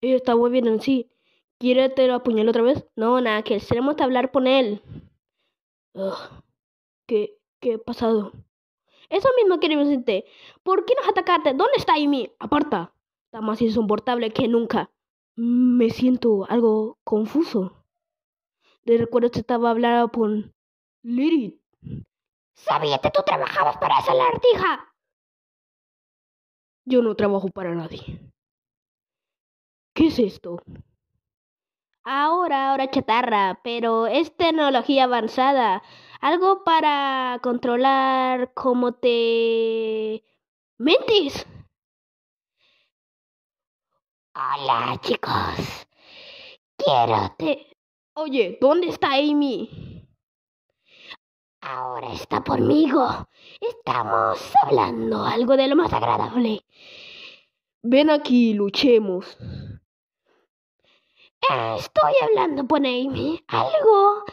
está muy bien en sí. ¿Quiere te lo apuñalo otra vez? No, nada, que tenemos que hablar con él. Ugh. ¿Qué, ¿Qué ha pasado? Eso mismo quiere decirte. ¿Por qué nos atacaste? ¿Dónde está Amy? Aparta. Está más insoportable que nunca. Me siento algo confuso. De recuerdo que estaba hablando con Liri. ¡Sabías que tú trabajabas para esa lartija. Yo no trabajo para nadie esto? Ahora, ahora chatarra, pero es tecnología avanzada. Algo para controlar cómo te mentes. Hola, chicos. Quiero te. Oye, ¿dónde está Amy? Ahora está conmigo. Estamos hablando algo de lo más agradable. Ven aquí, luchemos. Estoy hablando, con Amy, algo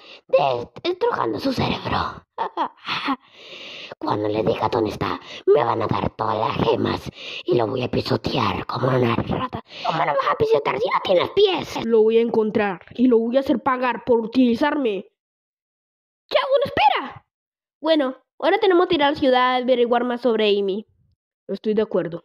destrozando su cerebro. Cuando le diga dónde está, me van a dar todas las gemas y lo voy a pisotear como una rata. ¿Cómo lo vas a pisotear si no tienes pies? Lo voy a encontrar y lo voy a hacer pagar por utilizarme. hago? no espera! Bueno, ahora tenemos que ir a la ciudad a averiguar más sobre Amy. Estoy de acuerdo.